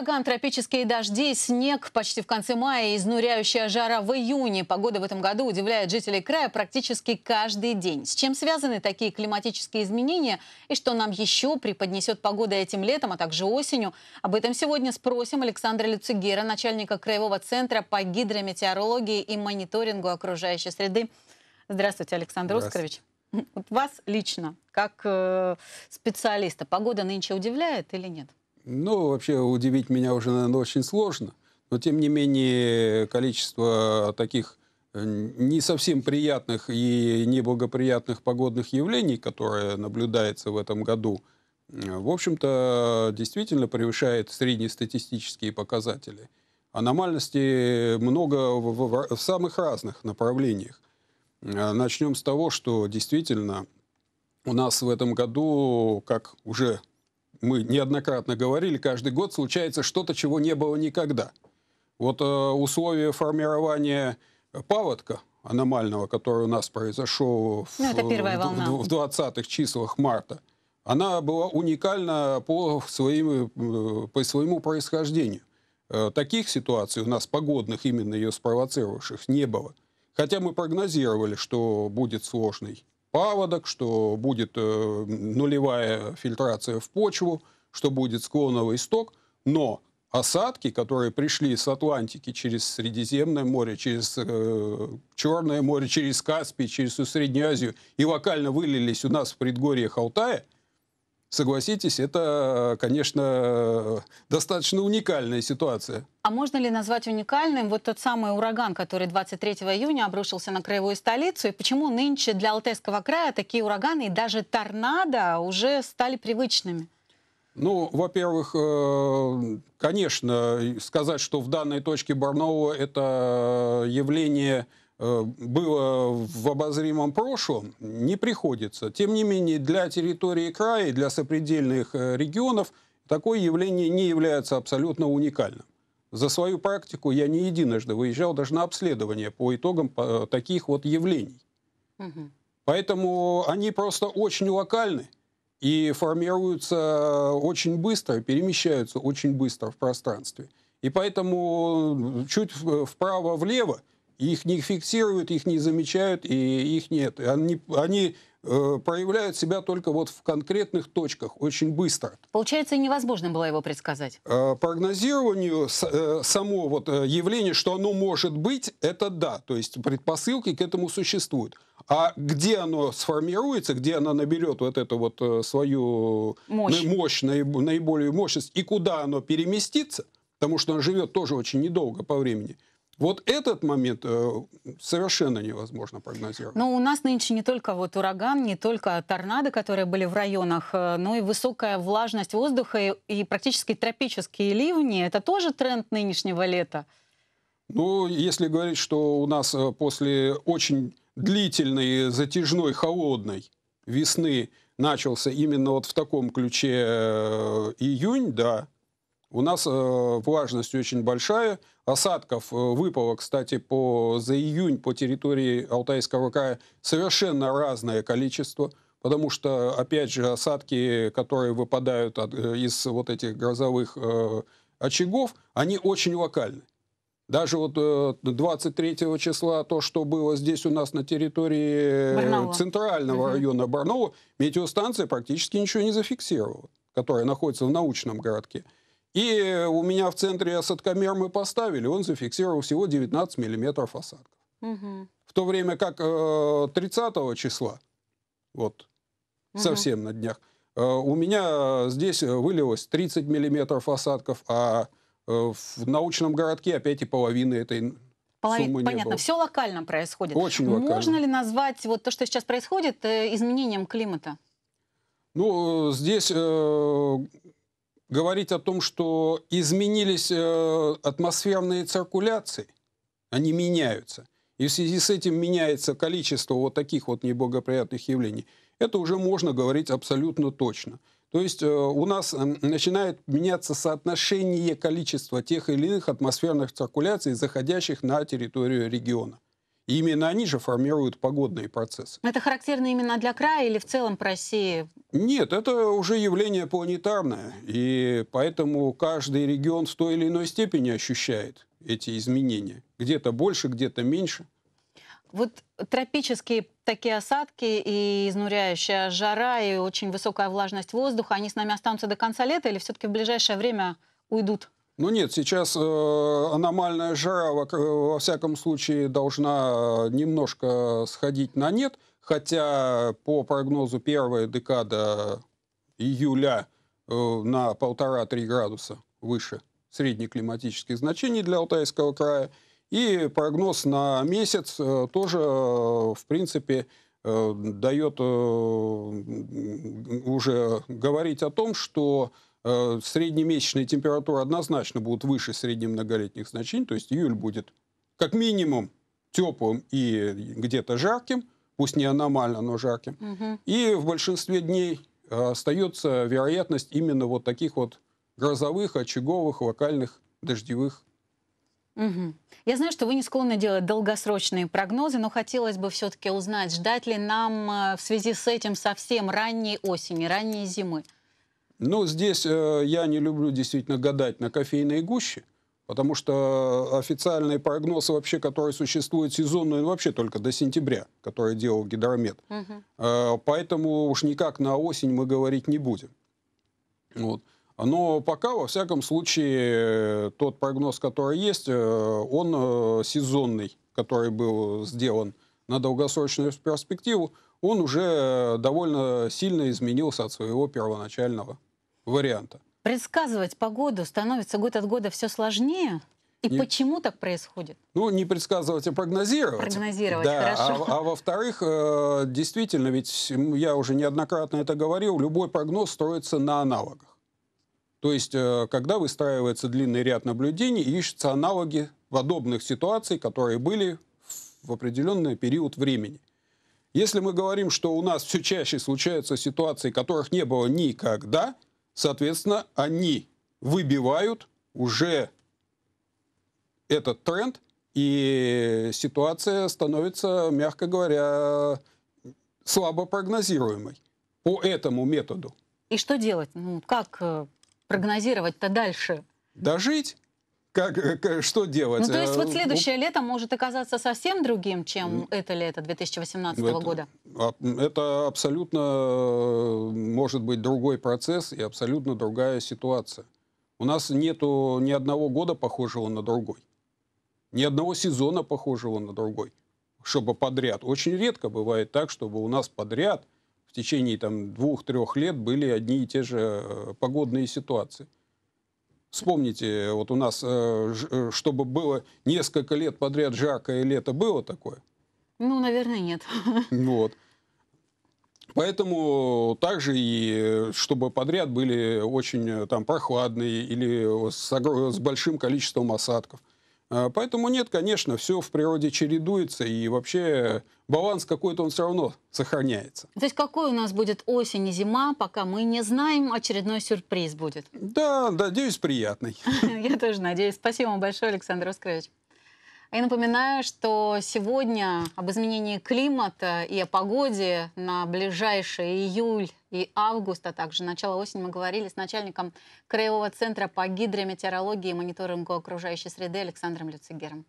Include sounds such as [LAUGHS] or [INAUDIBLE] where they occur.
Ураган, тропические дожди, снег почти в конце мая и изнуряющая жара в июне. Погода в этом году удивляет жителей края практически каждый день. С чем связаны такие климатические изменения и что нам еще преподнесет погода этим летом, а также осенью? Об этом сегодня спросим Александра Люцигера, начальника Краевого центра по гидрометеорологии и мониторингу окружающей среды. Здравствуйте, Александр Здравствуйте. Оскарович. Вот вас лично, как э, специалиста, погода нынче удивляет или нет? Ну, вообще удивить меня уже, наверное, очень сложно. Но, тем не менее, количество таких э, не совсем приятных и неблагоприятных погодных явлений, которые наблюдается в этом году, э, в общем-то, действительно превышает среднестатистические показатели. Аномальности много в, в, в самых разных направлениях. Э, начнем с того, что действительно у нас в этом году, как уже мы неоднократно говорили, каждый год случается что-то, чего не было никогда. Вот э, условия формирования паводка аномального, который у нас произошел в, ну, в, в, в 20-х числах марта, она была уникальна по, своим, э, по своему происхождению. Э, таких ситуаций у нас, погодных именно ее спровоцировавших, не было. Хотя мы прогнозировали, что будет сложный паводок, что будет э, нулевая фильтрация в почву, что будет склоновый сток, но осадки, которые пришли с Атлантики через Средиземное море, через э, Черное море, через Каспий, через всю Среднюю Азию и локально вылились у нас в предгорье Халтая. Согласитесь, это, конечно, достаточно уникальная ситуация. А можно ли назвать уникальным вот тот самый ураган, который 23 июня обрушился на краевую столицу? И почему нынче для Алтайского края такие ураганы и даже торнадо уже стали привычными? Ну, во-первых, э, конечно, сказать, что в данной точке Барнаula это явление Э, было в обозримом прошлом, не приходится. Тем не менее, для территории края и для сопредельных э, регионов такое явление не является абсолютно уникальным. За свою практику я не единожды выезжал даже на обследование по итогам э, таких вот явлений. Угу. Поэтому они просто очень локальны и формируются очень быстро, перемещаются очень быстро в пространстве. И поэтому чуть вправо-влево их не фиксируют, их не замечают, и их нет. Они, они э, проявляют себя только вот в конкретных точках, очень быстро. Получается, невозможно было его предсказать? Э, прогнозированию с, э, само вот э, явление, что оно может быть, это да. То есть предпосылки к этому существуют. А где оно сформируется, где оно наберет вот эту вот э, свою мощь, мощь наиболее мощность, и куда оно переместится, потому что оно живет тоже очень недолго по времени – вот этот момент э, совершенно невозможно прогнозировать. Но ну, у нас нынче не только вот ураган, не только торнадо, которые были в районах, э, но и высокая влажность воздуха и, и практически тропические ливни. Это тоже тренд нынешнего лета? Ну, если говорить, что у нас э, после очень длительной, затяжной, холодной весны начался именно вот в таком ключе э, июнь, да, у нас э, влажность очень большая. Осадков э, выпало, кстати, по, за июнь по территории Алтайского края совершенно разное количество. Потому что, опять же, осадки, которые выпадают от, э, из вот этих грозовых э, очагов, они очень локальны. Даже вот 23 э, числа то, что было здесь у нас на территории э, Барнаула. центрального угу. района Барнаула, метеостанция практически ничего не зафиксировала, которая находится в научном городке. И э, у меня в центре осадкомер мы поставили, он зафиксировал всего 19 миллиметров осадков. Угу. В то время как 30 э, числа, вот, угу. совсем на днях, э, у меня здесь вылилось 30 миллиметров осадков, а в научном городке опять и половины этой Половина, суммы понятно, не было. все локально происходит. Очень локально. Можно ли назвать вот то, что сейчас происходит, изменением климата? Ну, здесь говорить о том, что изменились э, атмосферные циркуляции, они меняются, и в связи с этим меняется количество вот таких вот неблагоприятных явлений, это уже можно говорить абсолютно точно. То есть э, у нас э, начинает меняться соотношение количества тех или иных атмосферных циркуляций, заходящих на территорию региона. И именно они же формируют погодные процессы. Это характерно именно для края или в целом по России? Нет, это уже явление планетарное. И поэтому каждый регион в той или иной степени ощущает эти изменения. Где-то больше, где-то меньше. Вот тропические такие осадки и изнуряющая жара и очень высокая влажность воздуха, они с нами останутся до конца лета или все-таки в ближайшее время уйдут? Ну нет, сейчас э, аномальная жара, во, э, во всяком случае, должна э, немножко сходить на нет. Хотя по прогнозу первая декада июля э, на полтора-три градуса выше среднеклиматических значений для Алтайского края. И прогноз на месяц э, тоже, э, в принципе, э, дает э, уже говорить о том, что Э, среднемесячные температуры однозначно будут выше среднемноголетних значений, то есть июль будет как минимум теплым и где-то жарким, пусть не аномально, но жарким. Угу. И в большинстве дней э, остается вероятность именно вот таких вот грозовых, очаговых, локальных дождевых Угу. Я знаю, что вы не склонны делать долгосрочные прогнозы, но хотелось бы все-таки узнать, ждать ли нам э, в связи с этим совсем ранней осени, ранней зимы? Ну, здесь э, я не люблю действительно гадать на кофейной гуще, потому что официальные прогнозы вообще, которые существуют сезонные, ну, вообще только до сентября, которые делал гидромет. Угу. Э, поэтому уж никак на осень мы говорить не будем. Вот. Но пока, во всяком случае, тот прогноз, который есть, э, он э, сезонный, который был сделан на долгосрочную перспективу, он уже довольно сильно изменился от своего первоначального варианта. Предсказывать погоду становится год от года все сложнее? И не... почему так происходит? Ну, не предсказывать, а прогнозировать. Прогнозировать, да. хорошо. А, а во-вторых, э, действительно, ведь я уже неоднократно это говорил, любой прогноз строится на аналогах. То есть, э, когда выстраивается длинный ряд наблюдений, ищутся аналоги подобных ситуаций, которые были в определенный период времени. Если мы говорим, что у нас все чаще случаются ситуации, которых не было никогда – Соответственно, они выбивают уже этот тренд, и ситуация становится, мягко говоря, слабо прогнозируемой по этому методу. И что делать? Ну, как э, прогнозировать-то дальше? Дожить как, как, э, что делать? Ну, то есть вот э, следующее лето может оказаться совсем другим, чем это лето 2018 это, года? А, это абсолютно э, может быть другой процесс и абсолютно другая ситуация. У нас нету ни одного года похожего на другой, ни одного сезона похожего на другой, чтобы подряд. Очень редко бывает так, чтобы у нас подряд в течение там двух-трех лет были одни и те же погодные ситуации. Вспомните, вот у нас, э, э, чтобы было несколько лет подряд жаркое лето, было такое? Ну, наверное, нет. [LAUGHS] Вот. Поэтому также и э, чтобы подряд были очень там прохладные или с, с большим количеством осадков. А, поэтому нет, конечно, все в природе чередуется, и вообще баланс какой-то он все равно сохраняется. То есть какой у нас будет осень и зима, пока мы не знаем, очередной сюрприз будет? Да, надеюсь, приятный. [LAUGHS] Я тоже надеюсь. Спасибо вам большое, Александр Оскарович. А я напоминаю, что сегодня об изменении климата и о погоде на ближайший июль и августа, а также начало осени мы говорили с начальником Краевого центра по гидрометеорологии и мониторингу окружающей среды Александром Люцигером.